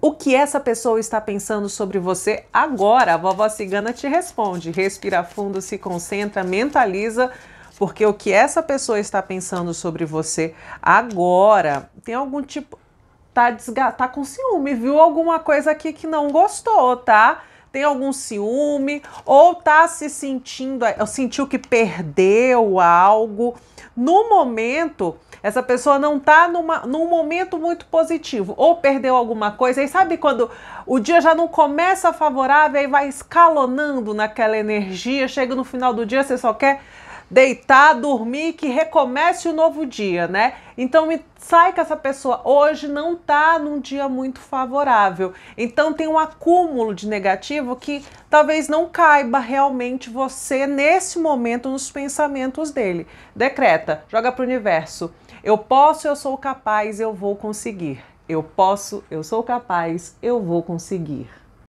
o que essa pessoa está pensando sobre você agora. A vovó cigana te responde. Respira fundo, se concentra, mentaliza, porque o que essa pessoa está pensando sobre você agora tem algum tipo. Tá, desga... tá com ciúme, viu alguma coisa aqui que não gostou, tá? tem algum ciúme ou tá se sentindo, eh, sentiu que perdeu algo. No momento, essa pessoa não tá numa, num momento muito positivo, ou perdeu alguma coisa, e sabe quando o dia já não começa favorável e vai escalonando naquela energia, chega no final do dia, você só quer deitar, dormir, que recomece o um novo dia, né? Então me sai que essa pessoa hoje não tá num dia muito favorável. Então tem um acúmulo de negativo que talvez não caiba realmente você nesse momento nos pensamentos dele. Decreta, joga pro universo. Eu posso, eu sou capaz, eu vou conseguir. Eu posso, eu sou capaz, eu vou conseguir.